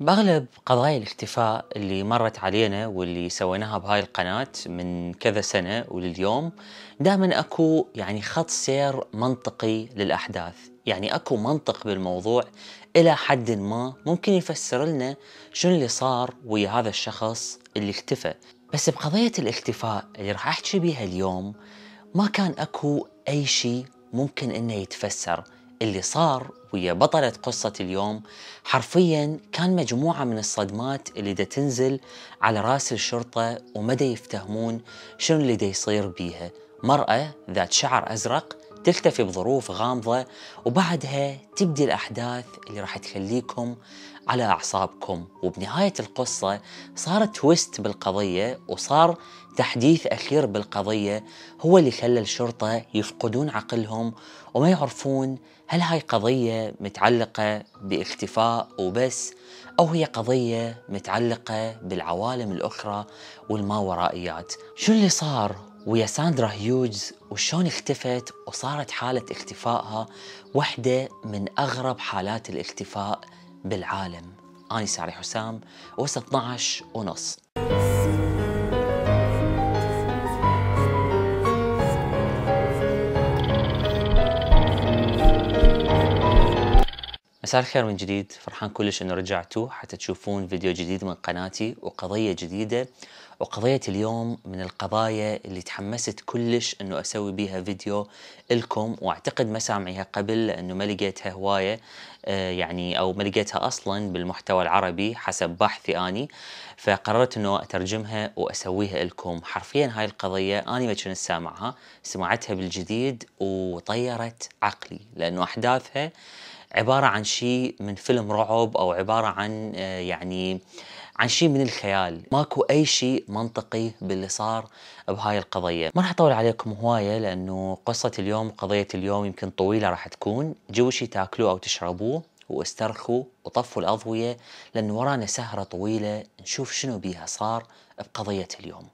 بأغلب قضايا الاختفاء اللي مرت علينا واللي سويناها بهاي القناة من كذا سنة ولليوم دائما اكو يعني خط سير منطقي للأحداث يعني اكو منطق بالموضوع إلى حد ما ممكن يفسر لنا شنو اللي صار ويا هذا الشخص اللي اختفى بس بقضية الاختفاء اللي راح أحكي بيها اليوم ما كان اكو أي شيء ممكن إنه يتفسر اللي صار ويا بطلة قصة اليوم حرفيا كان مجموعة من الصدمات اللي دا تنزل على راس الشرطة ومدى يفتهمون شنو اللي دا يصير بيها مرأة ذات شعر أزرق تختفي بظروف غامضة وبعدها تبدي الأحداث اللي راح تخليكم على أعصابكم وبنهاية القصة صار تويست بالقضية وصار تحديث أخير بالقضية هو اللي خلى الشرطة يفقدون عقلهم وما يعرفون هل هاي قضية متعلقة باختفاء وبس أو هي قضية متعلقة بالعوالم الأخرى والماورائيات شو اللي صار ويا ساندرا هيوجز وشون اختفت وصارت حالة اختفائها واحدة من أغرب حالات الاختفاء بالعالم أنا ساري حسام وسط 12 ونص مساء الخير من جديد فرحان كلش انه رجعتوا حتى تشوفون فيديو جديد من قناتي وقضية جديدة وقضية اليوم من القضايا اللي تحمست كلش انه اسوي بيها فيديو لكم واعتقد ما سامعيها قبل لانه ما لقيتها هواية آه يعني او ما لقيتها اصلا بالمحتوى العربي حسب بحثي اني فقررت انه اترجمها واسويها لكم حرفيا هاي القضية اني ما كنت سامعها سمعتها بالجديد وطيرت عقلي لانه احداثها عباره عن شيء من فيلم رعب او عباره عن آه، يعني عن شيء من الخيال ماكو اي شيء منطقي باللي صار بهاي القضيه ما راح اطول عليكم هوايه لانه قصه اليوم قضيه اليوم يمكن طويله راح تكون جو شيء تاكلوه او تشربوه واسترخوا وطفوا الاضويه لانه ورانا سهره طويله نشوف شنو بيها صار بقضيه اليوم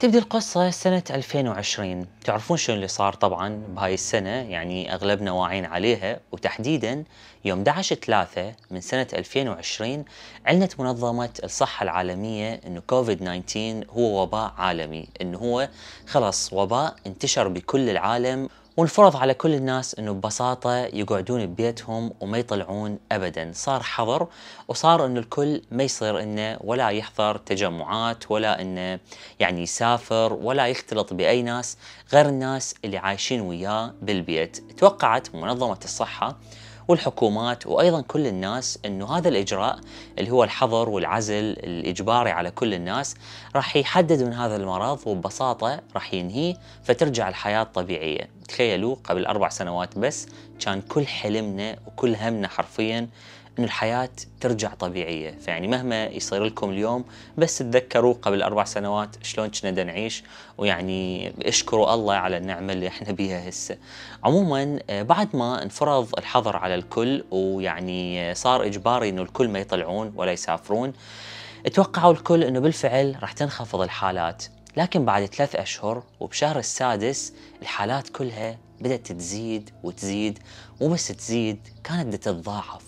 تبدي القصة سنة 2020 تعرفون شو اللي صار طبعا بهاي السنة يعني أغلبنا واعين عليها وتحديدا يوم 11 3 من سنة 2020 أعلنت منظمة الصحة العالمية أنه كوفيد 19 هو وباء عالمي أنه هو خلاص وباء انتشر بكل العالم والفرض على كل الناس انه ببساطه يقعدون ببيتهم وما يطلعون ابدا، صار حظر وصار انه الكل ما يصير انه ولا يحضر تجمعات ولا انه يعني يسافر ولا يختلط باي ناس غير الناس اللي عايشين وياه بالبيت، توقعت منظمه الصحه والحكومات وايضا كل الناس انه هذا الاجراء اللي هو الحظر والعزل الاجباري على كل الناس راح يحدد من هذا المرض وببساطه راح ينهيه فترجع الحياه الطبيعيه. تخيلوا قبل أربع سنوات بس كان كل حلمنا وكل همنا حرفيا أن الحياة ترجع طبيعية فيعني مهما يصير لكم اليوم بس تذكروا قبل أربع سنوات شلون كنا نعيش ويعني اشكروا الله على النعمة اللي احنا بيها هسه عموما آه، بعد ما انفرض الحظر على الكل ويعني آه، صار إجباري أنه الكل ما يطلعون ولا يسافرون اتوقعوا الكل أنه بالفعل راح تنخفض الحالات لكن بعد ثلاث أشهر وبشهر السادس الحالات كلها بدأت تزيد وتزيد مو بس تزيد كانت تتضاعف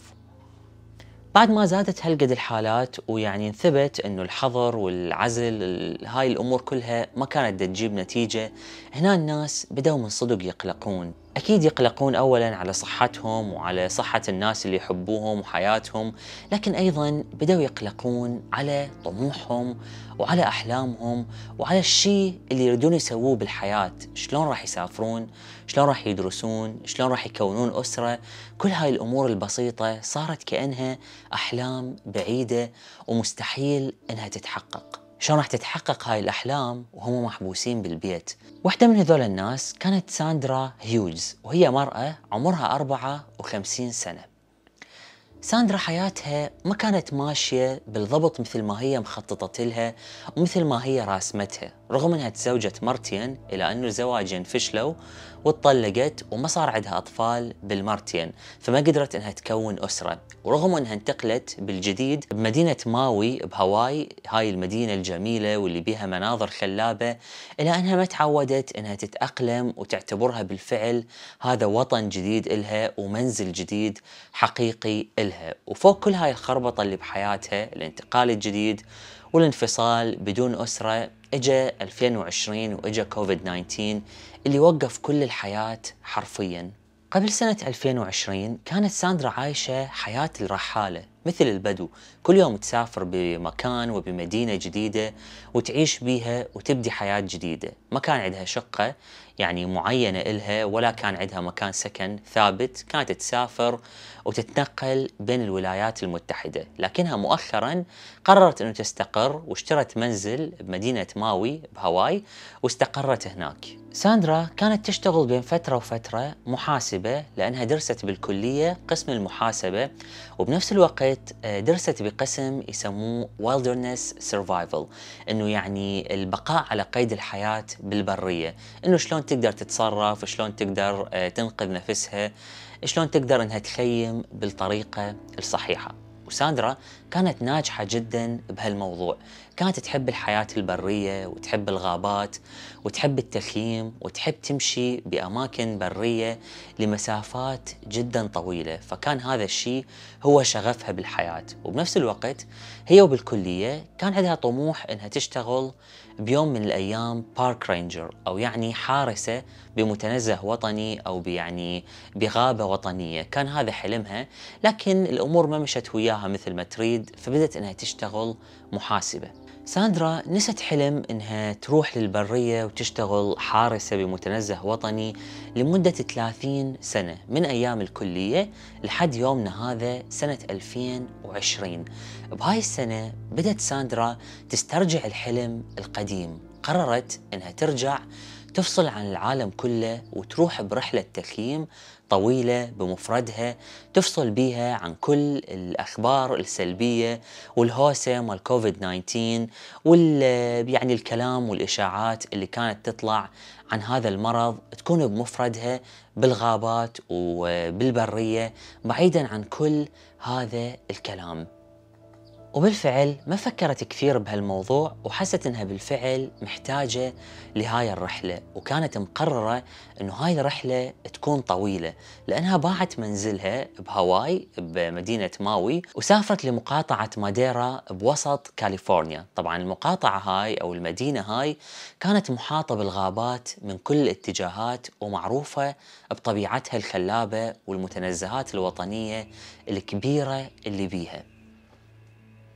بعد ما زادت هالقد الحالات ويعني انثبت انه الحظر والعزل هاي الامور كلها ما كانت تجيب نتيجه هنا الناس بدأوا من صدق يقلقون أكيد يقلقون أولا على صحتهم وعلى صحة الناس اللي يحبوهم وحياتهم لكن أيضا بدأوا يقلقون على طموحهم وعلى أحلامهم وعلى الشيء اللي يريدون يسووه بالحياة شلون راح يسافرون شلون راح يدرسون شلون راح يكونون أسرة كل هاي الأمور البسيطة صارت كأنها أحلام بعيدة ومستحيل أنها تتحقق شلون راح تتحقق هاي الأحلام وهم محبوسين بالبيت واحدة من هذول الناس كانت ساندرا هيوز وهي مرأة عمرها 54 سنة ساندرا حياتها ما كانت ماشية بالضبط مثل ما هي مخططت لها ومثل ما هي راسمتها رغم أنها تزوجت مرتين إلى أنه زواجين فشلوا وتطلقت وما صار عندها أطفال بالمرتين فما قدرت أنها تكون أسرة ورغم أنها انتقلت بالجديد بمدينة ماوي بهاواي هاي المدينة الجميلة واللي بيها مناظر خلابة إلا أنها ما تعودت أنها تتأقلم وتعتبرها بالفعل هذا وطن جديد إلها ومنزل جديد حقيقي إلها وفوق كل هاي الخربطة اللي بحياتها الانتقال الجديد والانفصال بدون أسرة اجا 2020 واجا كوفيد 19 اللي وقف كل الحياة حرفيا قبل سنة 2020 كانت ساندرا عايشة حياة الرحالة مثل البدو كل يوم تسافر بمكان وبمدينة جديدة وتعيش بيها وتبدي حياة جديدة ما كان عندها شقة يعني معينة إلها ولا كان عندها مكان سكن ثابت كانت تسافر وتتنقل بين الولايات المتحدة لكنها مؤخرا قررت أن تستقر واشترت منزل بمدينة ماوي بهاواي واستقرت هناك ساندرا كانت تشتغل بين فترة وفترة محاسبة لأنها درست بالكلية قسم المحاسبة وبنفس الوقت آه، درست بقسم يسموه Wilderness Survival أنه يعني البقاء على قيد الحياة بالبرية أنه شلون تقدر تتصرف شلون تقدر آه، تنقذ نفسها شلون تقدر انها تخيم بالطريقه الصحيحه وساندرا كانت ناجحه جدا بهالموضوع كانت تحب الحياة البرية وتحب الغابات وتحب التخييم وتحب تمشي بأماكن برية لمسافات جدا طويلة فكان هذا الشيء هو شغفها بالحياة وبنفس الوقت هي وبالكلية كان عندها طموح أنها تشتغل بيوم من الأيام بارك رينجر أو يعني حارسة بمتنزه وطني أو بيعني بغابة وطنية كان هذا حلمها لكن الأمور ما مشت وياها مثل ما تريد فبدت أنها تشتغل محاسبة ساندرا نست حلم انها تروح للبرية وتشتغل حارسة بمتنزه وطني لمدة 30 سنة من ايام الكلية لحد يومنا هذا سنة 2020 بهاي السنة بدت ساندرا تسترجع الحلم القديم قررت انها ترجع تفصل عن العالم كله وتروح برحلة تخييم طويلة بمفردها تفصل بيها عن كل الأخبار السلبية والهوسة مال كوفيد 19 وال يعني الكلام والإشاعات اللي كانت تطلع عن هذا المرض تكون بمفردها بالغابات وبالبرية بعيدا عن كل هذا الكلام وبالفعل ما فكرت كثير بهالموضوع وحست انها بالفعل محتاجه لهاي الرحله وكانت مقرره انه هاي الرحله تكون طويله لانها باعت منزلها بهاواي بمدينه ماوي وسافرت لمقاطعه ماديرا بوسط كاليفورنيا، طبعا المقاطعه هاي او المدينه هاي كانت محاطه بالغابات من كل الاتجاهات ومعروفه بطبيعتها الخلابه والمتنزهات الوطنيه الكبيره اللي بيها.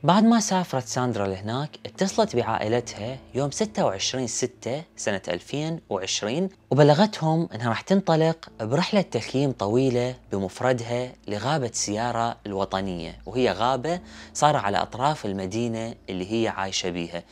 بعد ما سافرت ساندرا لهناك اتصلت بعائلتها يوم 26 6 سنة 2020 وبلغتهم أنها راح تنطلق برحلة تخييم طويلة بمفردها لغابة سيارة الوطنية وهي غابة صار على أطراف المدينة اللي هي عايشة بيها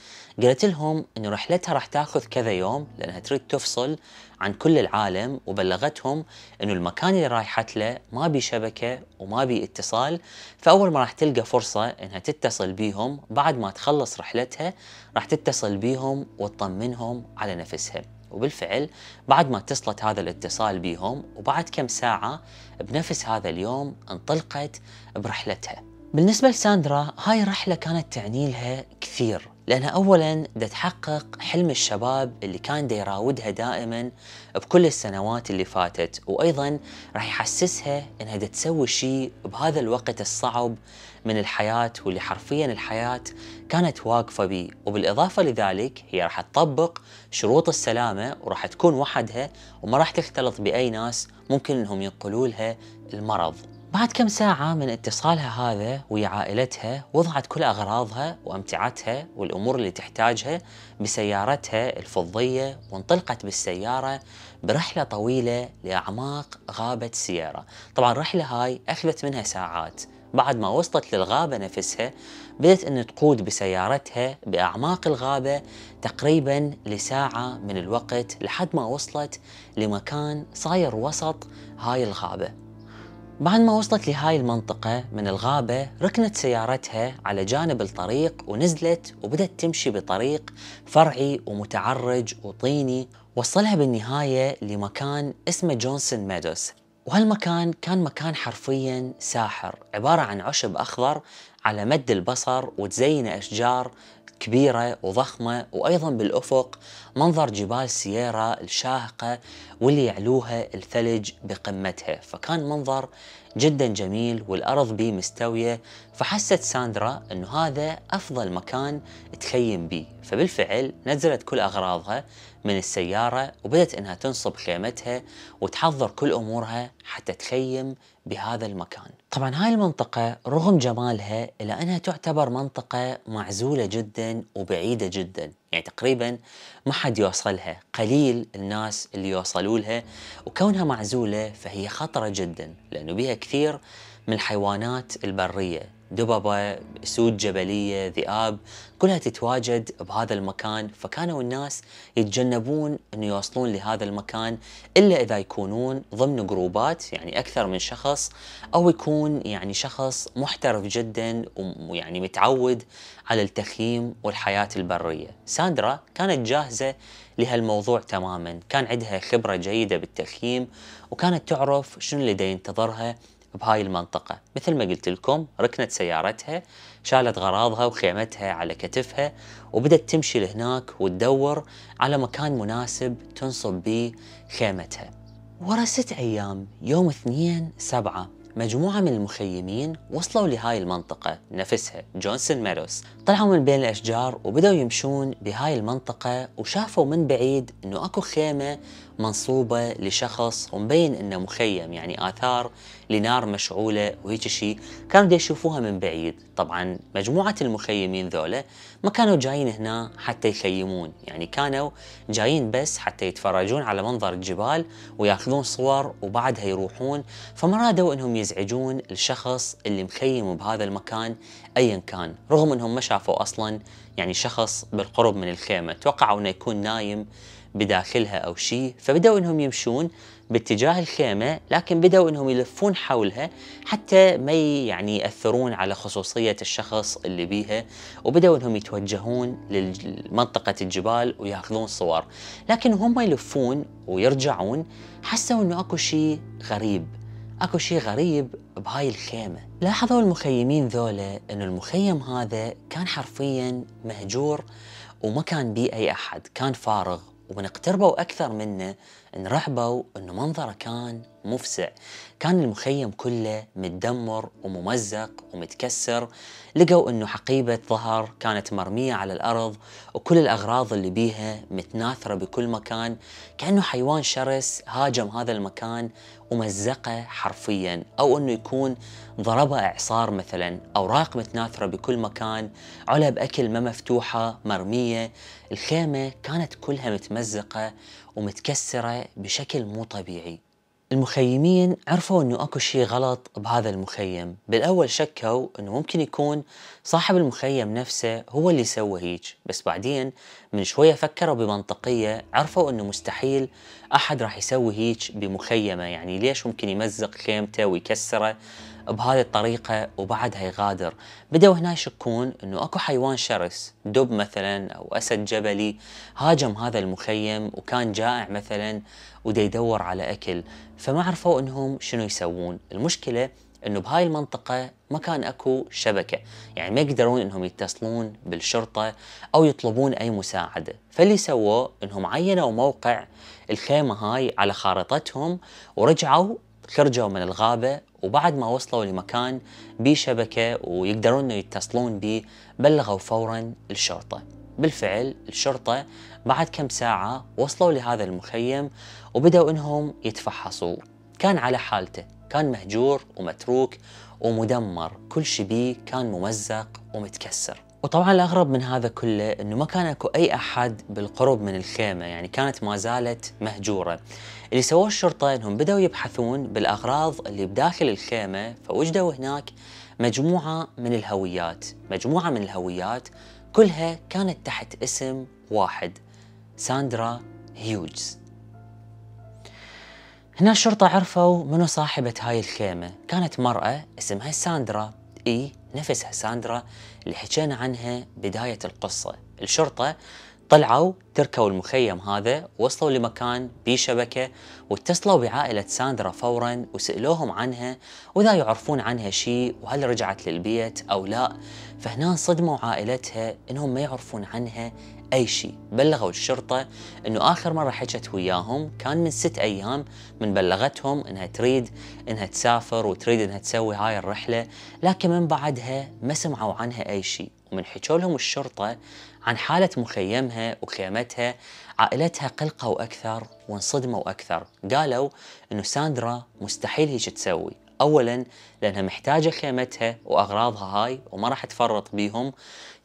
قالت لهم أن رحلتها راح تاخذ كذا يوم لأنها تريد تفصل عن كل العالم وبلغتهم أنه المكان اللي رايحت له ما بي شبكة وما بي اتصال فأول ما راح تلقى فرصة أنها تتصل بيهم بعد ما تخلص رحلتها راح تتصل بيهم وتطمنهم على نفسها وبالفعل بعد ما اتصلت هذا الاتصال بيهم وبعد كم ساعة بنفس هذا اليوم انطلقت برحلتها بالنسبة لساندرا هاي الرحلة كانت تعني لها كثير لأنها أولا دا تحقق حلم الشباب اللي كان دا يراودها دائما بكل السنوات اللي فاتت وأيضا راح يحسسها أنها دا تسوي شيء بهذا الوقت الصعب من الحياة واللي حرفيا الحياة كانت واقفة بيه وبالإضافة لذلك هي راح تطبق شروط السلامة وراح تكون وحدها وما راح تختلط بأي ناس ممكن أنهم ينقلوا لها المرض بعد كم ساعة من اتصالها هذا ويا عائلتها وضعت كل أغراضها وأمتعتها والأمور اللي تحتاجها بسيارتها الفضية وانطلقت بالسيارة برحلة طويلة لأعماق غابة سيارة طبعا الرحلة هاي أخذت منها ساعات بعد ما وصلت للغابة نفسها بدأت أن تقود بسيارتها بأعماق الغابة تقريبا لساعة من الوقت لحد ما وصلت لمكان صاير وسط هاي الغابة بعد ما وصلت لهاي المنطقة من الغابة ركنت سيارتها على جانب الطريق ونزلت وبدأت تمشي بطريق فرعي ومتعرج وطيني وصلها بالنهاية لمكان اسمه جونسون ميدوس وهالمكان كان مكان حرفيا ساحر عبارة عن عشب أخضر على مد البصر وتزين أشجار كبيرة وضخمة وأيضا بالأفق منظر جبال سييرا الشاهقة واللي يعلوها الثلج بقمتها فكان منظر جدا جميل والأرض به مستوية فحست ساندرا أنه هذا أفضل مكان تخيم به فبالفعل نزلت كل أغراضها من السيارة وبدت أنها تنصب خيمتها وتحضر كل أمورها حتى تخيم بهذا المكان طبعا هاي المنطقة رغم جمالها إلا أنها تعتبر منطقة معزولة جدا وبعيدة جدا يعني تقريبا ما حد يوصلها قليل الناس اللي يوصلوا لها وكونها معزولة فهي خطرة جدا لأنه بها كثير من الحيوانات البرية دببة أسود جبلية ذئاب كلها تتواجد بهذا المكان فكانوا الناس يتجنبون أن يوصلون لهذا المكان إلا إذا يكونون ضمن جروبات يعني أكثر من شخص أو يكون يعني شخص محترف جدا ويعني متعود على التخييم والحياة البرية ساندرا كانت جاهزة لهالموضوع تماما كان عندها خبرة جيدة بالتخييم وكانت تعرف شنو اللي ينتظرها بهاي المنطقة مثل ما قلت لكم ركنت سيارتها شالت غراضها وخيمتها على كتفها وبدت تمشي لهناك وتدور على مكان مناسب تنصب به خيمتها ورست أيام يوم اثنين سبعة مجموعة من المخيمين وصلوا لهاي المنطقة نفسها جونسون ميروس طلعوا من بين الأشجار وبدأوا يمشون بهاي المنطقة وشافوا من بعيد أنه أكو خيمة منصوبة لشخص ومبين أنه مخيم يعني آثار لنار مشعولة وهيك شيء كانوا دي يشوفوها من بعيد طبعا مجموعة المخيمين ذولا ما كانوا جايين هنا حتى يخيمون يعني كانوا جايين بس حتى يتفرجون على منظر الجبال وياخذون صور وبعدها يروحون فما رادوا أنهم يزعجون الشخص اللي مخيم بهذا المكان ايا كان رغم انهم ما شافوا اصلا يعني شخص بالقرب من الخيمه توقعوا انه يكون نايم بداخلها او شيء فبداوا انهم يمشون باتجاه الخيمه لكن بداوا انهم يلفون حولها حتى ما يعني ياثرون على خصوصيه الشخص اللي بيها وبداوا انهم يتوجهون لمنطقه الجبال وياخذون صور لكن هم يلفون ويرجعون حسوا انه اكو شيء غريب اكو شيء غريب بهاي الخيمة لاحظوا المخيمين ذولا انه المخيم هذا كان حرفيا مهجور وما كان بيه اي احد كان فارغ ومن اقتربوا اكثر منه انرعبوا انه منظره كان مفسع كان المخيم كله متدمر وممزق ومتكسر لقوا انه حقيبة ظهر كانت مرمية على الارض وكل الاغراض اللي بيها متناثرة بكل مكان كأنه حيوان شرس هاجم هذا المكان ومزقه حرفيا او انه يكون ضربه اعصار مثلا اوراق متناثره بكل مكان علب اكل ما مفتوحه مرميه الخيمه كانت كلها متمزقه ومتكسره بشكل مو طبيعي المخيمين عرفوا انه اكو شيء غلط بهذا المخيم، بالاول شكوا انه ممكن يكون صاحب المخيم نفسه هو اللي سوى هيك بس بعدين من شويه فكروا بمنطقيه عرفوا انه مستحيل احد راح يسوي هيك بمخيمه، يعني ليش ممكن يمزق خيمته ويكسره بهذه الطريقة وبعدها يغادر بدأوا هنا يشكون أنه أكو حيوان شرس دب مثلا أو أسد جبلي هاجم هذا المخيم وكان جائع مثلا ودي يدور على أكل فما عرفوا أنهم شنو يسوون المشكلة انه بهاي المنطقة ما كان اكو شبكة، يعني ما يقدرون انهم يتصلون بالشرطة او يطلبون اي مساعدة، فاللي سووه انهم عينوا موقع الخيمة هاي على خارطتهم ورجعوا خرجوا من الغابة وبعد ما وصلوا لمكان بشبكة ويقدرون يتصلون به بلغوا فورا الشرطة بالفعل الشرطة بعد كم ساعة وصلوا لهذا المخيم وبدأوا انهم يتفحصوا كان على حالته كان مهجور ومتروك ومدمر كل شيء بيه كان ممزق ومتكسر وطبعا الاغرب من هذا كله انه ما كان اكو اي احد بالقرب من الخيمه يعني كانت ما زالت مهجوره اللي سووه الشرطه انهم بداوا يبحثون بالاغراض اللي بداخل الخيمه فوجدوا هناك مجموعه من الهويات مجموعه من الهويات كلها كانت تحت اسم واحد ساندرا هيوجز هنا الشرطة عرفوا منو صاحبة هاي الخيمة كانت مرأة اسمها ساندرا إي نفسها ساندرا اللي حكينا عنها بداية القصة الشرطة طلعوا تركوا المخيم هذا وصلوا لمكان بيه شبكة واتصلوا بعائلة ساندرا فورا وسألوهم عنها وإذا يعرفون عنها شيء وهل رجعت للبيت أو لا فهنا صدموا عائلتها إنهم ما يعرفون عنها أي شيء بلغوا الشرطة أنه آخر مرة حكت وياهم كان من ست أيام من بلغتهم أنها تريد أنها تسافر وتريد أنها تسوي هاي الرحلة لكن من بعدها ما سمعوا عنها أي شيء ومن حكوا لهم الشرطة عن حالة مخيمها وخيمتها عائلتها قلقوا أكثر وانصدموا أكثر قالوا أنه ساندرا مستحيل هيك تسوي اولا لانها محتاجه خيمتها واغراضها هاي وما راح تفرط بيهم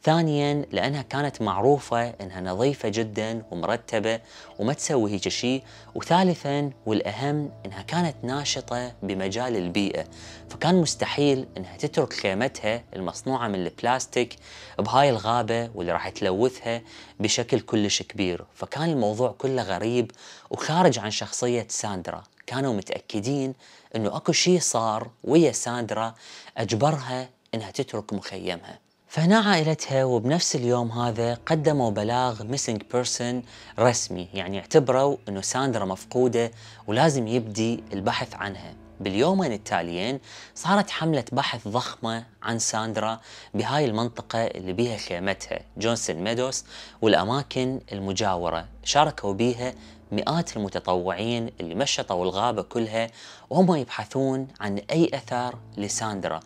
ثانيا لانها كانت معروفه انها نظيفه جدا ومرتبه وما تسوي هيك شيء وثالثا والاهم انها كانت ناشطه بمجال البيئه فكان مستحيل انها تترك خيمتها المصنوعه من البلاستيك بهاي الغابه واللي راح تلوثها بشكل كلش كبير فكان الموضوع كله غريب وخارج عن شخصيه ساندرا كانوا متاكدين انه اكو شيء صار ويا ساندرا اجبرها انها تترك مخيمها فهنا عائلتها وبنفس اليوم هذا قدموا بلاغ ميسنج بيرسون رسمي يعني اعتبروا انه ساندرا مفقوده ولازم يبدي البحث عنها باليومين التاليين صارت حملة بحث ضخمة عن ساندرا بهاي المنطقة اللي بيها خيمتها جونسون ميدوس والأماكن المجاورة شاركوا بيها مئات المتطوعين اللي مشطوا الغابة كلها وهم يبحثون عن أي أثر لساندرا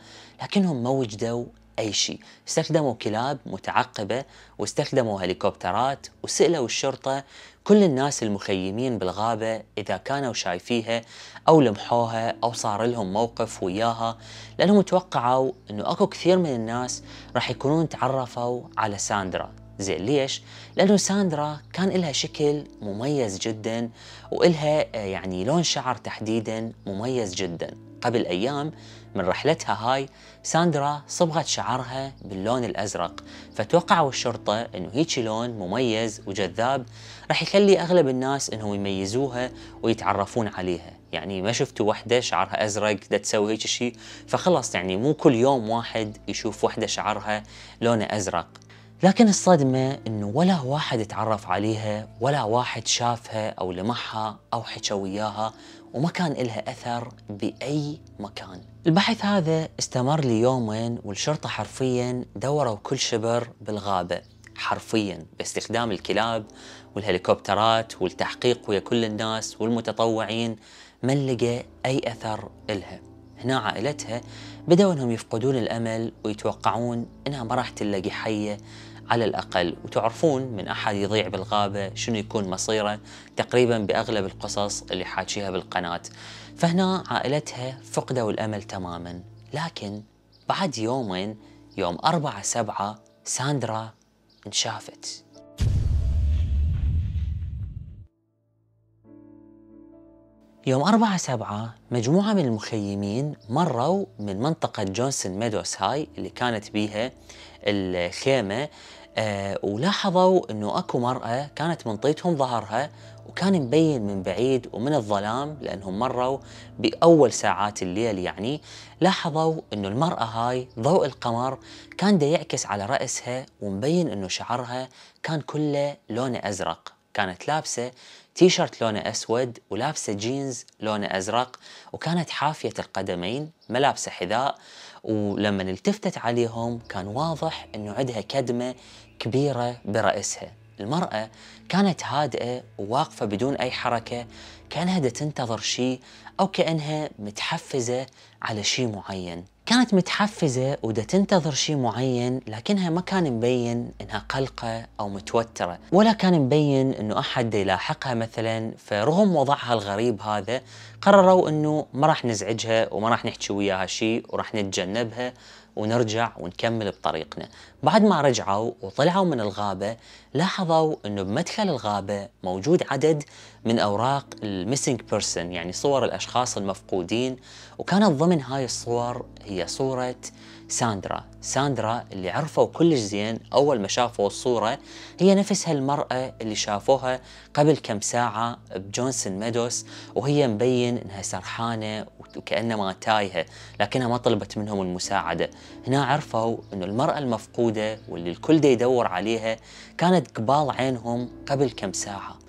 لكنهم ما وجدوا أي شيء استخدموا كلاب متعقبة واستخدموا هليكوبترات وسألوا الشرطة كل الناس المخيمين بالغابة إذا كانوا شايفيها أو لمحوها أو صار لهم موقف وياها لأنهم توقعوا أنه أكو كثير من الناس راح يكونون تعرفوا على ساندرا زين ليش؟ لأنه ساندرا كان لها شكل مميز جدا وإلها آه، يعني لون شعر تحديدا مميز جدا قبل أيام من رحلتها هاي ساندرا صبغت شعرها باللون الأزرق فتوقعوا الشرطة أنه هيجي لون مميز وجذاب راح يخلي أغلب الناس أنهم يميزوها ويتعرفون عليها يعني ما شفتوا وحده شعرها ازرق دا تسوي هيك شيء فخلص يعني مو كل يوم واحد يشوف وحده شعرها لونه ازرق لكن الصدمة إنه ولا واحد تعرف عليها ولا واحد شافها أو لمحها أو حكى وياها وما كان إلها أثر بأي مكان البحث هذا استمر ليومين والشرطة حرفيا دوروا كل شبر بالغابة حرفيا باستخدام الكلاب والهليكوبترات والتحقيق ويا كل الناس والمتطوعين ما لقى أي أثر إلها هنا عائلتها بدأوا أنهم يفقدون الأمل ويتوقعون أنها ما راح تلاقي حية على الأقل وتعرفون من أحد يضيع بالغابة شنو يكون مصيره تقريبا بأغلب القصص اللي حاكيها بالقناة فهنا عائلتها فقدوا الأمل تماما لكن بعد يومين يوم أربعة سبعة ساندرا انشافت يوم أربعة سبعة مجموعة من المخيمين مروا من منطقة جونسون ميدوس هاي اللي كانت بيها الخيمة أه ولاحظوا انه اكو مرأة كانت منطيتهم ظهرها وكان مبين من بعيد ومن الظلام لانهم مروا باول ساعات الليل يعني لاحظوا انه المرأة هاي ضوء القمر كان دا يعكس على رأسها ومبين انه شعرها كان كله لونه ازرق كانت لابسة شيرت لونه أسود ولابسة جينز لونه أزرق وكانت حافية القدمين ملابسة حذاء ولما التفتت عليهم كان واضح أنه عندها كدمة كبيرة برأسها المرأة كانت هادئة وواقفة بدون أي حركة كأنها تنتظر شيء أو كأنها متحفزة على شيء معين كانت متحفزة ودا تنتظر شيء معين لكنها ما كان مبين انها قلقة او متوترة ولا كان مبين انه احد يلاحقها مثلا فرغم وضعها الغريب هذا قرروا انه ما راح نزعجها وما راح نحكي وياها شيء وراح نتجنبها ونرجع ونكمل بطريقنا بعد ما رجعوا وطلعوا من الغابة لاحظوا أنه بمدخل الغابة موجود عدد من أوراق الميسنج بيرسون يعني صور الأشخاص المفقودين وكانت ضمن هاي الصور هي صورة ساندرا ساندرا اللي عرفوا كلش زين أول ما شافوا الصورة هي نفسها المرأة اللي شافوها قبل كم ساعة بجونسون ميدوس وهي مبين أنها سرحانة وكأنما تايهة لكنها ما طلبت منهم المساعدة هنا عرفوا أن المرأة المفقودة واللي الكل دا يدور عليها كانت قبال عينهم قبل كم ساعة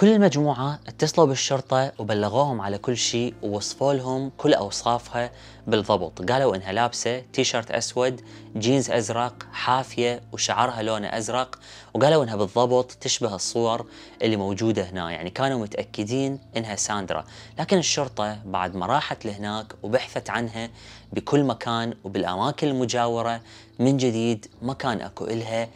كل المجموعة اتصلوا بالشرطة وبلغوهم على كل شيء ووصفوا لهم كل أوصافها بالضبط قالوا إنها لابسة تيشرت أسود جينز أزرق حافية وشعرها لونه أزرق وقالوا إنها بالضبط تشبه الصور اللي موجودة هنا يعني كانوا متأكدين إنها ساندرا لكن الشرطة بعد ما راحت لهناك وبحثت عنها بكل مكان وبالأماكن المجاورة من جديد ما كان أكو إلها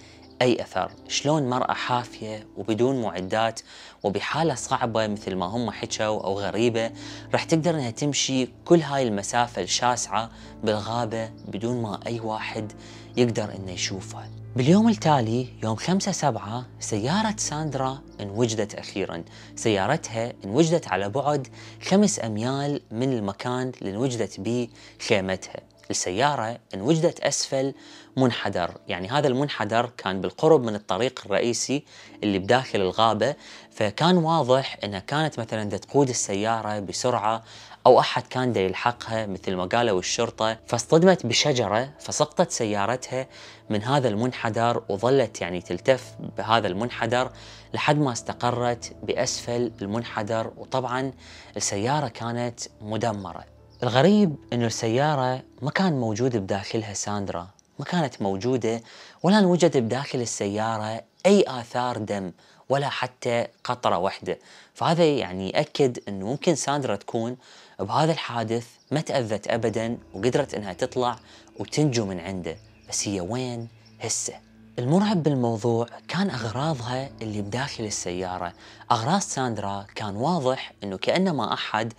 أي أثر شلون مرأة حافية وبدون معدات وبحالة صعبة مثل ما هم حكوا أو غريبة راح تقدر أنها تمشي كل هاي المسافة الشاسعة بالغابة بدون ما أي واحد يقدر أنه يشوفها باليوم التالي يوم 5 سبعة سيارة ساندرا انوجدت أخيرا سيارتها انوجدت على بعد خمس أميال من المكان اللي انوجدت به خيمتها السيارة انوجدت أسفل منحدر يعني هذا المنحدر كان بالقرب من الطريق الرئيسي اللي بداخل الغابة فكان واضح أنها كانت مثلا تقود السيارة بسرعة أو أحد كان دا يلحقها مثل ما قالوا الشرطة فاصطدمت بشجرة فسقطت سيارتها من هذا المنحدر وظلت يعني تلتف بهذا المنحدر لحد ما استقرت بأسفل المنحدر وطبعا السيارة كانت مدمرة الغريب انه السيارة ما كان موجود بداخلها ساندرا ما كانت موجودة ولا وجد بداخل السيارة اي اثار دم ولا حتى قطرة واحدة فهذا يعني يأكد انه ممكن ساندرا تكون بهذا الحادث ما تأذت ابدا وقدرت انها تطلع وتنجو من عنده بس هي وين هسه المرعب بالموضوع كان أغراضها اللي بداخل السيارة أغراض ساندرا كان واضح أنه كأنما أحد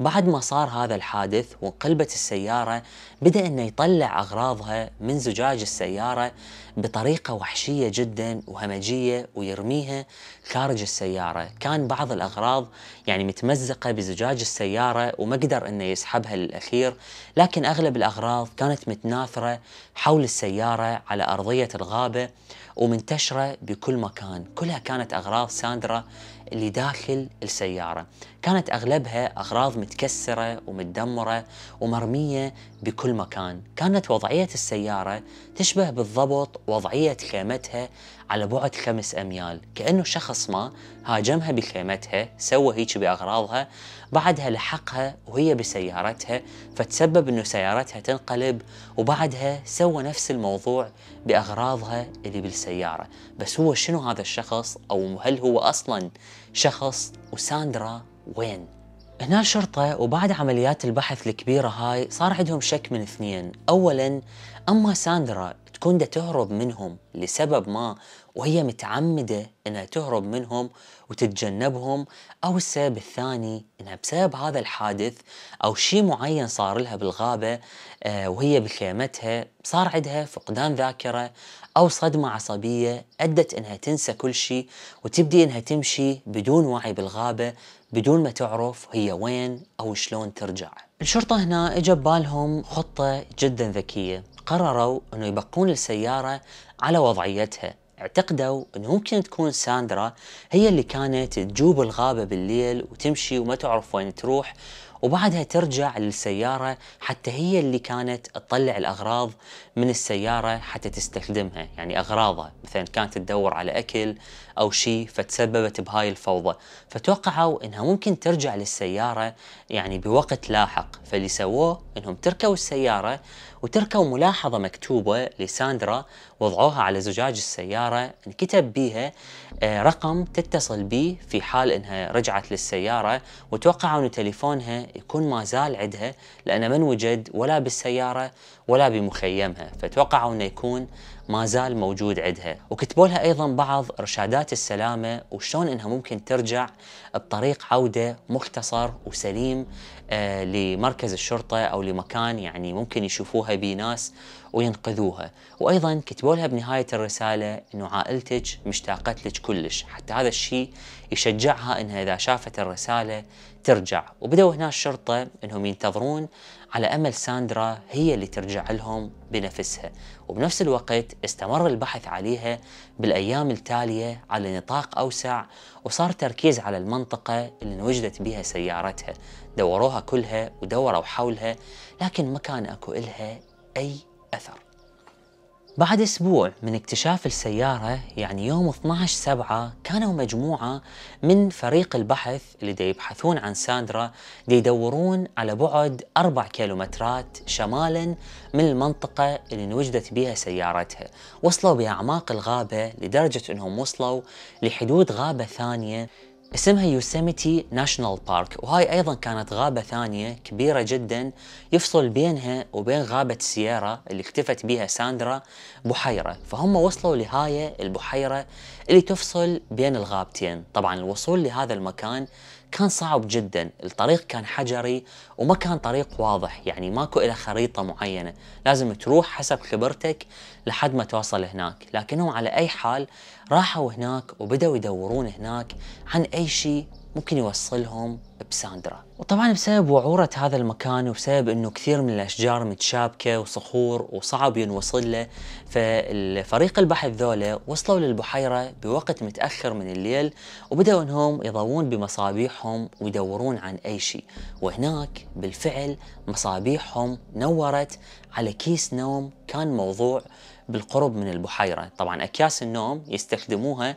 بعد ما صار هذا الحادث وانقلبت السيارة بدأ أنه يطلع أغراضها من زجاج السيارة بطريقة وحشية جدا وهمجية ويرميها خارج السيارة كان بعض الأغراض يعني متمزقة بزجاج السيارة وما قدر أنه يسحبها للأخير لكن أغلب الأغراض كانت متناثرة حول السيارة على أرضية الغابة ومنتشرة بكل مكان كلها كانت أغراض ساندرا اللي داخل السيارة كانت أغلبها أغراض متكسرة ومتدمرة ومرمية بكل مكان كانت وضعية السيارة تشبه بالضبط وضعية خيمتها على بعد خمس أميال كأنه شخص ما هاجمها بخيمتها سوى هيك بأغراضها بعدها لحقها وهي بسيارتها فتسبب أنه سيارتها تنقلب وبعدها سوى نفس الموضوع بأغراضها اللي بالسيارة بس هو شنو هذا الشخص أو هل هو أصلا شخص وساندرا وين؟ هنا الشرطة وبعد عمليات البحث الكبيرة هاي صار عندهم شك من اثنين أولا أما ساندرا تكون دا تهرب منهم لسبب ما وهي متعمدة أنها تهرب منهم وتتجنبهم أو السبب الثاني أنها بسبب هذا الحادث أو شيء معين صار لها بالغابة آه، وهي بخيمتها صار عندها فقدان ذاكرة أو صدمة عصبية أدت أنها تنسى كل شيء وتبدي أنها تمشي بدون وعي بالغابة بدون ما تعرف هي وين أو شلون ترجع الشرطة هنا إجا بالهم خطة جدا ذكية قرروا أنه يبقون السيارة على وضعيتها اعتقدوا انه ممكن تكون ساندرا هي اللي كانت تجوب الغابة بالليل وتمشي وما تعرف وين تروح وبعدها ترجع للسيارة حتى هي اللي كانت تطلع الأغراض من السيارة حتى تستخدمها يعني أغراضها مثلا كانت تدور على أكل أو شيء فتسببت بهاي الفوضى فتوقعوا أنها ممكن ترجع للسيارة يعني بوقت لاحق فاللي سووه أنهم تركوا السيارة وتركوا ملاحظة مكتوبة لساندرا وضعوها على زجاج السيارة انكتب بيها آه، رقم تتصل به في حال انها رجعت للسيارة وتوقعوا ان تليفونها يكون ما زال عندها لانه من وجد ولا بالسيارة ولا بمخيمها فتوقعوا انه يكون ما زال موجود عندها وكتبوا لها ايضا بعض ارشادات السلامة وشلون انها ممكن ترجع بطريق عودة مختصر وسليم آه، لمركز الشرطة أو لمكان يعني ممكن يشوفوها بيه ناس وينقذوها وأيضا كتبوا لها بنهاية الرسالة أنه عائلتك مشتاقت لك كلش حتى هذا الشيء يشجعها أنها إذا شافت الرسالة ترجع وبدأوا هنا الشرطة أنهم ينتظرون على أمل ساندرا هي اللي ترجع لهم بنفسها وبنفس الوقت استمر البحث عليها بالأيام التالية على نطاق أوسع وصار تركيز على المنطقة اللي انوجدت بها سيارتها دوروها كلها ودوروا حولها لكن ما كان اكو إلها أي أثر بعد أسبوع من اكتشاف السيارة يعني يوم 12 7 كانوا مجموعة من فريق البحث اللي دي يبحثون عن ساندرا دي يدورون على بعد 4 كيلومترات شمالا من المنطقة اللي انوجدت بها سيارتها وصلوا بأعماق الغابة لدرجة أنهم وصلوا لحدود غابة ثانية اسمها يوسيميتي ناشونال بارك وهاي أيضا كانت غابة ثانية كبيرة جدا يفصل بينها وبين غابة سيارة اللي اختفت بها ساندرا بحيرة فهم وصلوا لهاي البحيرة اللي تفصل بين الغابتين طبعا الوصول لهذا المكان كان صعب جدا الطريق كان حجري وما كان طريق واضح يعني ماكو إلى خريطة معينة لازم تروح حسب خبرتك لحد ما توصل هناك لكنهم على أي حال راحوا هناك وبدأوا يدورون هناك عن أي شيء ممكن يوصلهم بساندرا وطبعا بسبب وعورة هذا المكان وبسبب انه كثير من الاشجار متشابكة وصخور وصعب ينوصل له فالفريق البحث ذولا وصلوا للبحيرة بوقت متأخر من الليل وبدأوا انهم يضوون بمصابيحهم ويدورون عن اي شيء وهناك بالفعل مصابيحهم نورت على كيس نوم كان موضوع بالقرب من البحيره، طبعا اكياس النوم يستخدموها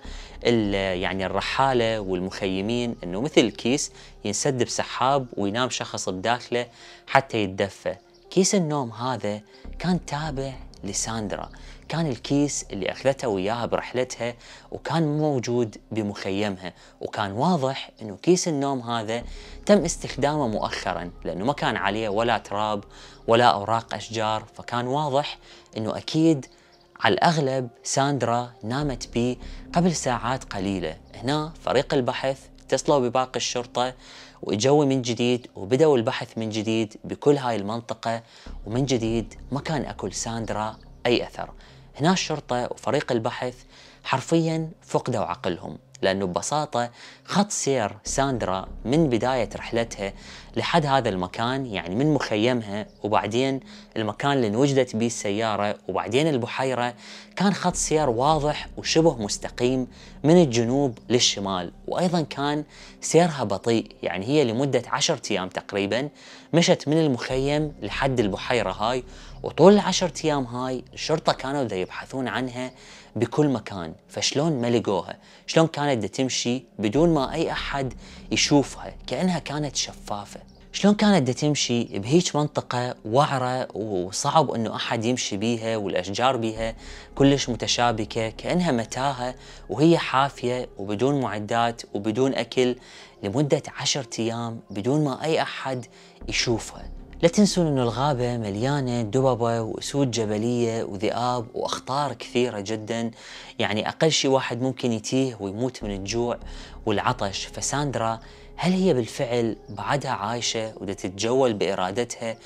يعني الرحاله والمخيمين انه مثل كيس ينسد بسحاب وينام شخص بداخله حتى يتدفى، كيس النوم هذا كان تابع لساندرا، كان الكيس اللي اخذته وياها برحلتها وكان موجود بمخيمها وكان واضح انه كيس النوم هذا تم استخدامه مؤخرا لانه ما كان عليه ولا تراب ولا اوراق اشجار فكان واضح انه اكيد على الأغلب ساندرا نامت بي قبل ساعات قليلة هنا فريق البحث اتصلوا بباقي الشرطة وإجوا من جديد وبدأوا البحث من جديد بكل هاي المنطقة ومن جديد ما كان أكل ساندرا أي أثر هنا الشرطة وفريق البحث حرفيا فقدوا عقلهم لأنه ببساطة خط سير ساندرا من بداية رحلتها لحد هذا المكان يعني من مخيمها وبعدين المكان اللي انوجدت به السيارة وبعدين البحيرة كان خط سير واضح وشبه مستقيم من الجنوب للشمال وأيضا كان سيرها بطيء يعني هي لمدة عشرة أيام تقريبا مشت من المخيم لحد البحيرة هاي وطول العشرة أيام هاي الشرطة كانوا يبحثون عنها بكل مكان فشلون ما لقوها شلون كانت تمشي بدون ما أي أحد يشوفها كأنها كانت شفافة شلون كانت تمشي بهيج منطقة وعرة وصعب أنه أحد يمشي بيها والأشجار بيها كلش متشابكة كأنها متاهة وهي حافية وبدون معدات وبدون أكل لمدة عشرة أيام بدون ما أي أحد يشوفها لا تنسون أن الغابة مليانة دببة وأسود جبلية وذئاب وأخطار كثيرة جدا يعني أقل شيء واحد ممكن يتيه ويموت من الجوع والعطش فساندرا هل هي بالفعل بعدها عايشة ودا تتجول بإرادتها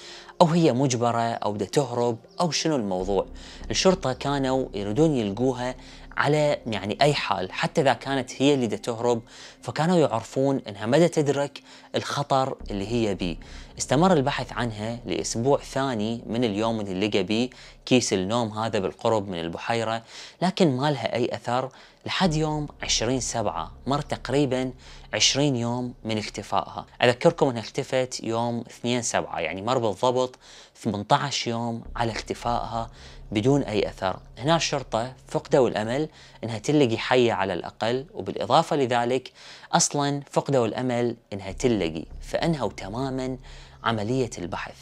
أو هي مجبرة أو بدها تهرب أو شنو الموضوع الشرطة كانوا يريدون يلقوها على يعني أي حال حتى إذا كانت هي اللي دا تهرب فكانوا يعرفون أنها مدى تدرك الخطر اللي هي بيه استمر البحث عنها لأسبوع ثاني من اليوم اللي لقى بيه كيس النوم هذا بالقرب من البحيرة لكن ما لها أي أثر لحد يوم 20 سبعة مر تقريبا 20 يوم من اختفائها أذكركم أنها اختفت يوم 2 سبعة يعني مر بالضبط 18 يوم على اختفائها بدون أي أثر هنا الشرطة فقدوا الأمل انها تلقي حيه على الاقل وبالاضافه لذلك اصلا فقدوا الامل انها تلقي فانهوا تماما عمليه البحث.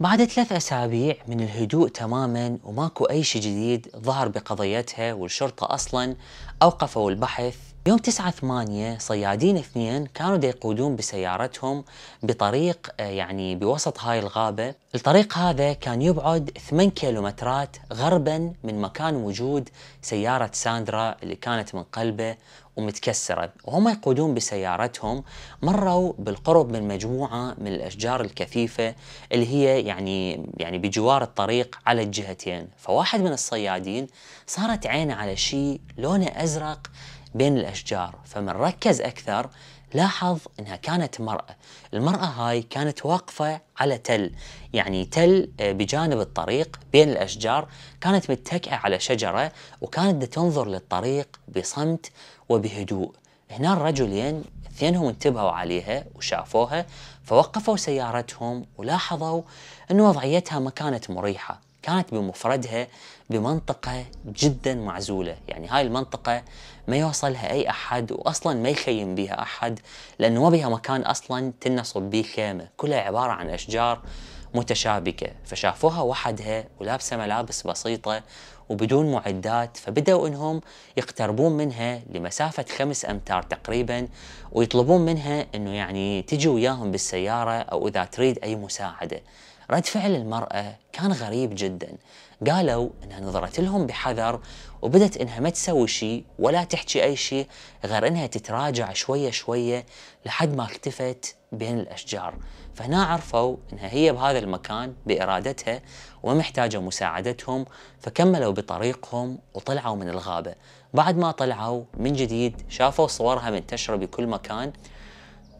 بعد ثلاث أسابيع من الهدوء تماما وماكو أي شيء جديد ظهر بقضيتها والشرطة أصلا أوقفوا البحث يوم 9 8 صيادين اثنين كانوا يقودون بسيارتهم بطريق آه، يعني بوسط هاي الغابة الطريق هذا كان يبعد 8 كيلومترات غربا من مكان وجود سيارة ساندرا اللي كانت من قلبه ومتكسرة وهم يقودون بسيارتهم مروا بالقرب من مجموعة من الأشجار الكثيفة اللي هي يعني يعني بجوار الطريق على الجهتين فواحد من الصيادين صارت عينه على شيء لونه أزرق بين الأشجار فمن ركز أكثر لاحظ أنها كانت مرأة المرأة هاي كانت واقفة على تل يعني تل آه، بجانب الطريق بين الأشجار كانت متكئة على شجرة وكانت تنظر للطريق بصمت وبهدوء هنا الرجلين اثنينهم انتبهوا عليها وشافوها فوقفوا سيارتهم ولاحظوا أن وضعيتها ما كانت مريحة كانت بمفردها بمنطقة جدا معزولة يعني هاي المنطقة ما يوصلها أي أحد وأصلا ما يخيم بها أحد لأنه ما بها مكان أصلا تنصب به خيمة كلها عبارة عن أشجار متشابكة فشافوها وحدها ولابسة ملابس بسيطة وبدون معدات فبدأوا أنهم يقتربون منها لمسافة خمس أمتار تقريبا ويطلبون منها أنه يعني تجي وياهم بالسيارة أو إذا تريد أي مساعدة رد فعل المرأة كان غريب جدا قالوا انها نظرت لهم بحذر وبدت انها ما تسوي شيء ولا تحكي اي شيء غير انها تتراجع شويه شويه لحد ما اختفت بين الاشجار فهنا عرفوا انها هي بهذا المكان بارادتها ومحتاجه مساعدتهم فكملوا بطريقهم وطلعوا من الغابه بعد ما طلعوا من جديد شافوا صورها منتشره بكل مكان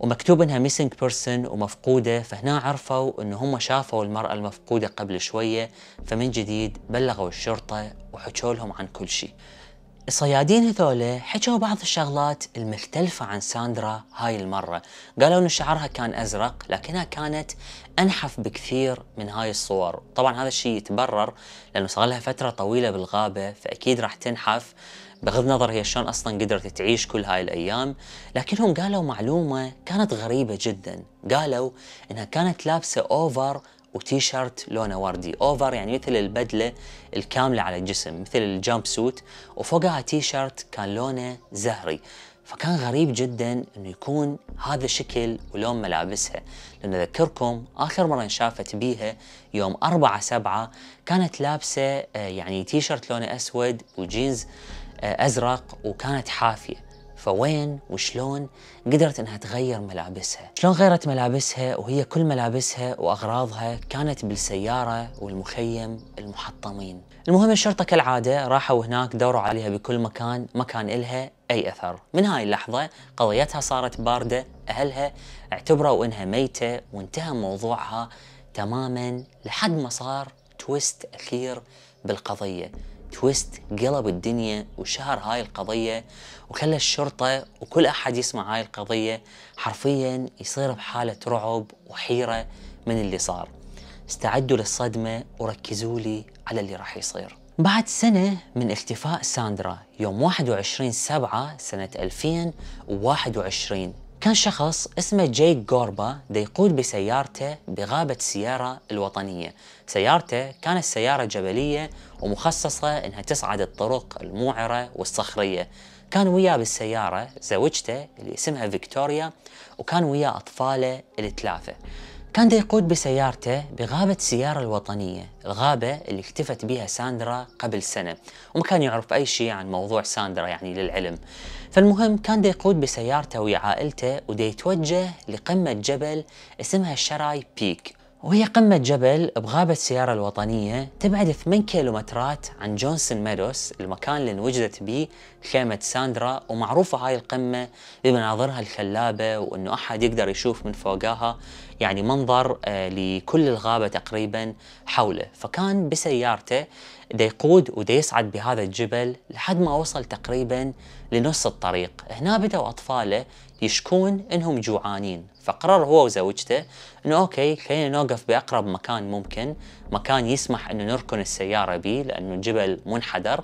ومكتوب انها ميسنج بيرسون ومفقوده فهنا عرفوا ان هم شافوا المراه المفقوده قبل شويه فمن جديد بلغوا الشرطه وحكوا لهم عن كل شيء. الصيادين هذولا حكوا بعض الشغلات المختلفة عن ساندرا هاي المرة قالوا أن شعرها كان أزرق لكنها كانت أنحف بكثير من هاي الصور طبعا هذا الشيء يتبرر لأنه صار لها فترة طويلة بالغابة فأكيد راح تنحف بغض النظر هي شلون اصلا قدرت تعيش كل هاي الايام لكنهم قالوا معلومه كانت غريبه جدا قالوا انها كانت لابسه اوفر شيرت لونه وردي اوفر يعني مثل البدله الكامله على الجسم مثل الجامب سوت وفوقها شيرت كان لونه زهري فكان غريب جدا انه يكون هذا شكل ولون ملابسها لان اذكركم اخر مره انشافت بيها يوم 4 7 كانت لابسه آه، يعني شيرت لونه اسود وجينز آه، أزرق وكانت حافية فوين وشلون قدرت انها تغير ملابسها شلون غيرت ملابسها وهي كل ملابسها واغراضها كانت بالسياره والمخيم المحطمين المهم الشرطه كالعاده راحوا هناك دوروا عليها بكل مكان ما كان لها اي اثر من هاي اللحظه قضيتها صارت بارده اهلها اعتبروا انها ميته وانتهى موضوعها تماما لحد ما صار تويست اخير بالقضيه تويست قلب الدنيا وشهر هاي القضية وخلى الشرطة وكل أحد يسمع هاي القضية حرفيا يصير بحالة رعب وحيرة من اللي صار استعدوا للصدمة وركزوا لي على اللي راح يصير بعد سنة من اختفاء ساندرا يوم 21 سبعة سنة 2021 كان شخص اسمه جيك غوربا يقود بسيارته بغابة سيارة الوطنية سيارته كانت سيارة جبلية ومخصصة انها تصعد الطرق الموعرة والصخرية كان وياه بالسيارة زوجته اللي اسمها فيكتوريا وكان وياه أطفاله الثلاثة كان دا يقود بسيارته بغابة سيارة الوطنية الغابة اللي اختفت بها ساندرا قبل سنة وما كان يعرف أي شيء عن موضوع ساندرا يعني للعلم فالمهم كان دا يقود بسيارته ويا عائلته يتوجه لقمة جبل اسمها شراي بيك وهي قمة جبل بغابة سيارة الوطنية تبعد 8 كيلومترات عن جونسون ميدوس المكان اللي انوجدت به خيمة ساندرا ومعروفة هاي القمة بمناظرها الخلابة وانه احد يقدر يشوف من فوقها يعني منظر آه، لكل الغابة تقريبا حوله فكان بسيارته يقود ويصعد بهذا الجبل لحد ما وصل تقريبا لنص الطريق هنا بدأوا أطفاله يشكون انهم جوعانين فقرر هو وزوجته انه اوكي خلينا نوقف باقرب مكان ممكن مكان يسمح انه نركن السياره به لانه الجبل منحدر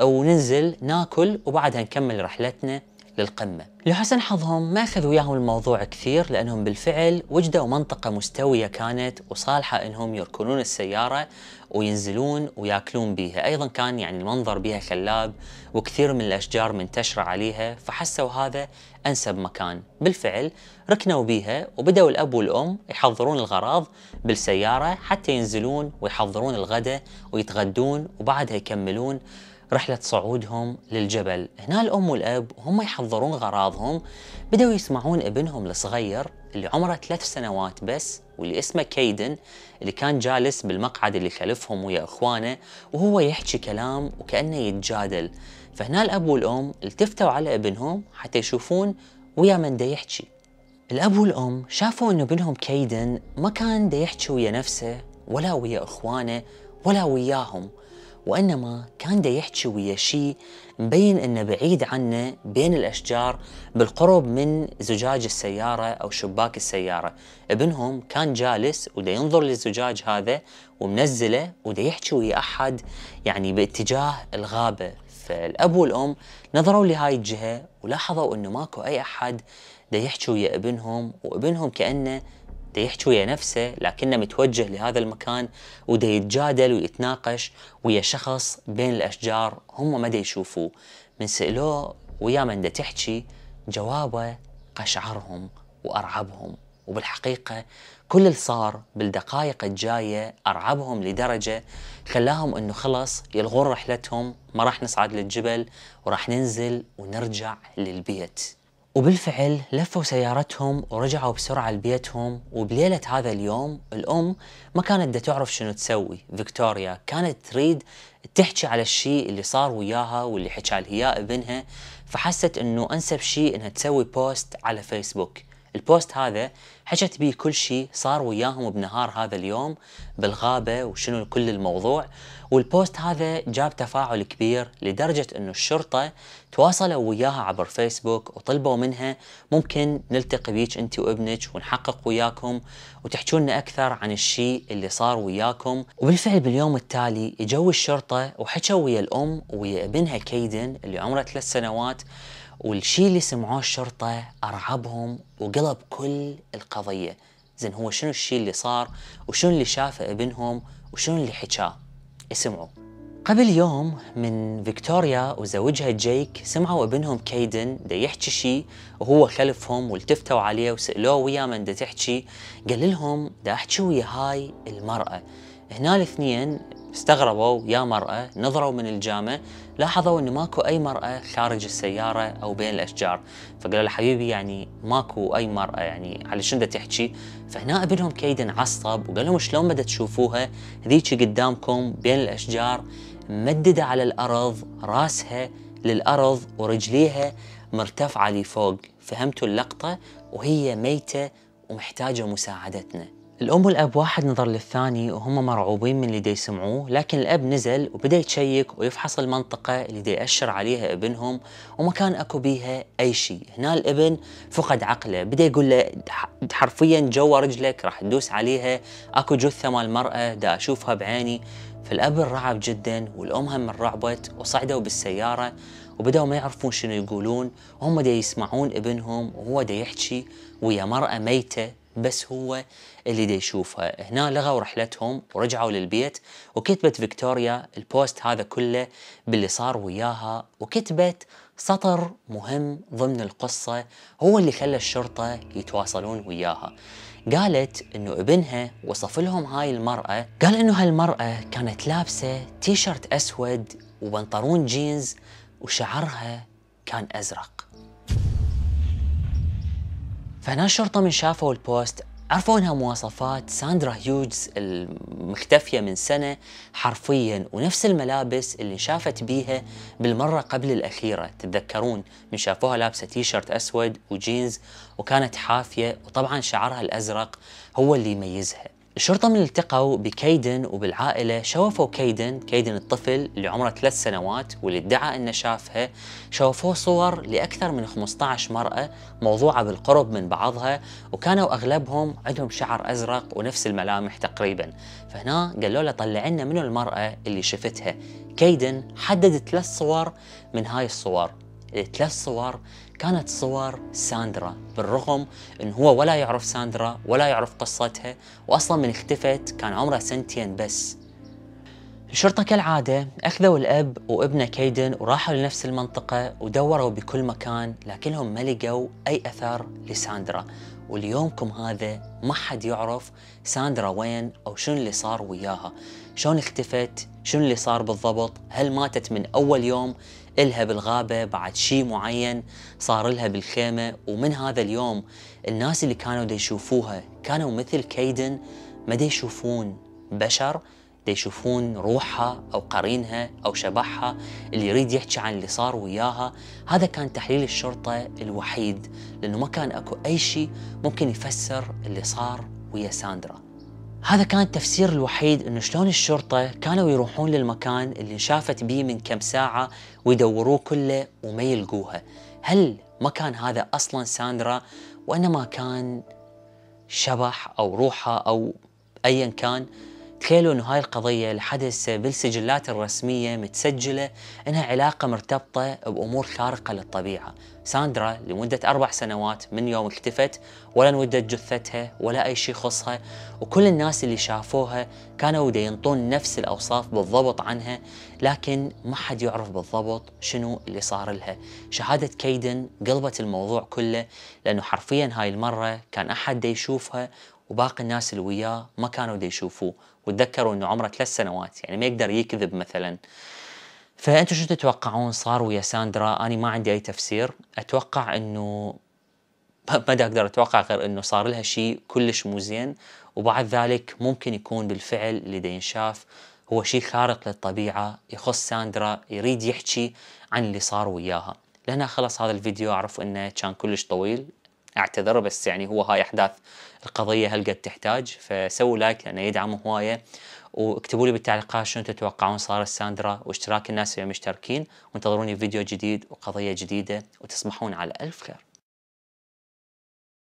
وننزل ناكل وبعدها نكمل رحلتنا للقمة لحسن حظهم ما أخذوا وياهم الموضوع كثير لأنهم بالفعل وجدوا منطقة مستوية كانت وصالحة أنهم يركنون السيارة وينزلون وياكلون بيها أيضا كان يعني المنظر بيها خلاب وكثير من الأشجار منتشرة عليها فحسوا هذا أنسب مكان بالفعل ركنوا بيها وبدأوا الأب والأم يحضرون الغراض بالسيارة حتى ينزلون ويحضرون الغداء ويتغدون وبعدها يكملون رحلة صعودهم للجبل هنا الأم والأب وهم يحضرون غراضهم بدأوا يسمعون ابنهم الصغير اللي عمره ثلاث سنوات بس واللي اسمه كيدن اللي كان جالس بالمقعد اللي خلفهم ويا إخوانه وهو يحكي كلام وكأنه يتجادل فهنا الأب والأم التفتوا على ابنهم حتى يشوفون ويا من دا يحكي الأب والأم شافوا أن ابنهم كيدن ما كان دا يحكي ويا نفسه ولا ويا إخوانه ولا وياهم وإنما كان دا يحكي ويا شيء مبين إنه بعيد عنه بين الأشجار بالقرب من زجاج السيارة أو شباك السيارة ابنهم كان جالس ودا ينظر للزجاج هذا ومنزله ودا يحكي ويا أحد يعني باتجاه الغابة فالأب والأم نظروا لهاي الجهة ولاحظوا إنه ماكو أي أحد دا يحكي ويا ابنهم وابنهم كأنه دا يحكي ويا نفسه لكنه متوجه لهذا المكان ودا يتجادل ويتناقش ويا شخص بين الأشجار هم ما دا يشوفوه من سألوه ويا من دا تحكي جوابه قشعرهم وأرعبهم وبالحقيقة كل اللي صار بالدقائق الجاية أرعبهم لدرجة خلاهم أنه خلص يلغون رحلتهم ما راح نصعد للجبل وراح ننزل ونرجع للبيت وبالفعل لفوا سيارتهم ورجعوا بسرعة لبيتهم وبليلة هذا اليوم الأم ما كانت دا تعرف شنو تسوي فيكتوريا كانت تريد تحكي على الشيء اللي صار وياها واللي حكى لها ابنها فحست انه انسب شيء انها تسوي بوست على فيسبوك البوست هذا حكت بيه كل شيء صار وياهم بنهار هذا اليوم بالغابة وشنو كل الموضوع والبوست هذا جاب تفاعل كبير لدرجة أنه الشرطة تواصلوا وياها عبر فيسبوك وطلبوا منها ممكن نلتقي بيك أنت وابنك ونحقق وياكم وتحكونا لنا أكثر عن الشيء اللي صار وياكم وبالفعل باليوم التالي جو الشرطة وحكوا ويا الأم ويا ابنها كيدن اللي عمره ثلاث سنوات والشيء اللي سمعوه الشرطة أرعبهم وقلب كل القضية زين هو شنو الشيء اللي صار وشنو اللي شافه ابنهم وشنو اللي حكاه اسمعوا قبل يوم من فيكتوريا وزوجها جيك سمعوا ابنهم كيدن دا يحكي شي وهو خلفهم والتفتوا عليه وسألوه وياه من دا تحكي قال لهم دا احكي ويا هاي المرأة هنا الاثنين استغربوا يا مرأة نظروا من الجامع لاحظوا أنه ماكو أي مرأة خارج السيارة أو بين الأشجار فقالوا له حبيبي يعني ماكو أي مرأة يعني على شنو تحكي فهنا ابنهم كيدن عصب وقال لهم شلون بدأت تشوفوها هذيك قدامكم بين الأشجار مددة على الأرض راسها للأرض ورجليها مرتفعة لفوق فهمتوا اللقطة وهي ميتة ومحتاجة مساعدتنا الأم والأب واحد نظر للثاني وهم مرعوبين من اللي دي يسمعوه لكن الأب نزل وبدأ يتشيك ويفحص المنطقة اللي دي أشر عليها ابنهم وما كان أكو بيها أي شيء هنا الابن فقد عقله بدأ يقول له حرفيا جوا رجلك راح تدوس عليها أكو جثة مال مرأة دا أشوفها بعيني فالأب انرعب جدا والأم هم انرعبت وصعدوا بالسيارة وبدأوا ما يعرفون شنو يقولون وهم دا يسمعون ابنهم وهو دا يحكي ويا مرأة ميتة بس هو اللي دي يشوفها هنا لغوا رحلتهم ورجعوا للبيت وكتبت فيكتوريا البوست هذا كله باللي صار وياها وكتبت سطر مهم ضمن القصة هو اللي خلى الشرطة يتواصلون وياها قالت انه ابنها وصف لهم هاي المرأة قال انه هالمرأة كانت لابسة تيشرت اسود وبنطرون جينز وشعرها كان ازرق فهنا الشرطة من شافوا البوست عرفوا انها مواصفات ساندرا هيوجز المختفيه من سنه حرفيا ونفس الملابس اللي شافت بيها بالمره قبل الاخيره تتذكرون من شافوها لابسه تي شيرت اسود وجينز وكانت حافيه وطبعا شعرها الازرق هو اللي يميزها الشرطة من التقوا بكيدن وبالعائلة شوفوا كيدن كيدن الطفل اللي عمره ثلاث سنوات واللي ادعى انه شافها شوفوا صور لأكثر من 15 مرأة موضوعة بالقرب من بعضها وكانوا أغلبهم عندهم شعر أزرق ونفس الملامح تقريبا فهنا قالوا له طلع لنا منو المرأة اللي شفتها كيدن حدد ثلاث صور من هاي الصور الثلاث صور كانت صور ساندرا بالرغم ان هو ولا يعرف ساندرا ولا يعرف قصتها واصلا من اختفت كان عمره سنتين بس الشرطة كالعادة أخذوا الأب وابنه كيدن وراحوا لنفس المنطقة ودوروا بكل مكان لكنهم ما لقوا أي أثر لساندرا واليومكم هذا ما حد يعرف ساندرا وين أو شنو اللي صار وياها شلون اختفت شنو اللي صار بالضبط هل ماتت من أول يوم إلها بالغابة بعد شيء معين صار لها بالخيمة ومن هذا اليوم الناس اللي كانوا دي يشوفوها كانوا مثل كيدن ما دي يشوفون بشر دي يشوفون روحها أو قرينها أو شبحها اللي يريد يحكي عن اللي صار وياها هذا كان تحليل الشرطة الوحيد لأنه ما كان أكو أي شيء ممكن يفسر اللي صار ويا ساندرا هذا كان التفسير الوحيد انه شلون الشرطه كانوا يروحون للمكان اللي انشافت بيه من كم ساعه ويدوروه كله وما يلقوها هل ما كان هذا اصلا ساندرا وانما كان شبح او روحها او ايا كان تخيلوا انه هاي القضيه الحدث بالسجلات الرسميه متسجله انها علاقه مرتبطه بامور خارقه للطبيعه، ساندرا لمده اربع سنوات من يوم اختفت ولا نودت جثتها ولا اي شيء يخصها، وكل الناس اللي شافوها كانوا دا ينطون نفس الاوصاف بالضبط عنها، لكن ما حد يعرف بالضبط شنو اللي صار لها، شهاده كيدن قلبت الموضوع كله لانه حرفيا هاي المره كان احد دا يشوفها وباقي الناس اللي وياه ما كانوا دا يشوفوه وتذكروا انه عمره ثلاث سنوات يعني ما يقدر يكذب مثلا فانتم شو تتوقعون صار ويا ساندرا انا ما عندي اي تفسير اتوقع انه ما اقدر اتوقع غير انه صار لها شيء كلش مو زين وبعد ذلك ممكن يكون بالفعل اللي دينشاف هو شيء خارق للطبيعه يخص ساندرا يريد يحكي عن اللي صار وياها لانه خلص هذا الفيديو اعرف انه كان كلش طويل اعتذر بس يعني هو هاي احداث القضيه هل قد تحتاج فسووا لايك لانه يدعم هوايه واكتبوا لي بالتعليقات شنو تتوقعون صار الساندرا واشتراك الناس اللي مشتركين وانتظروني فيديو جديد وقضيه جديده وتصبحون على الف خير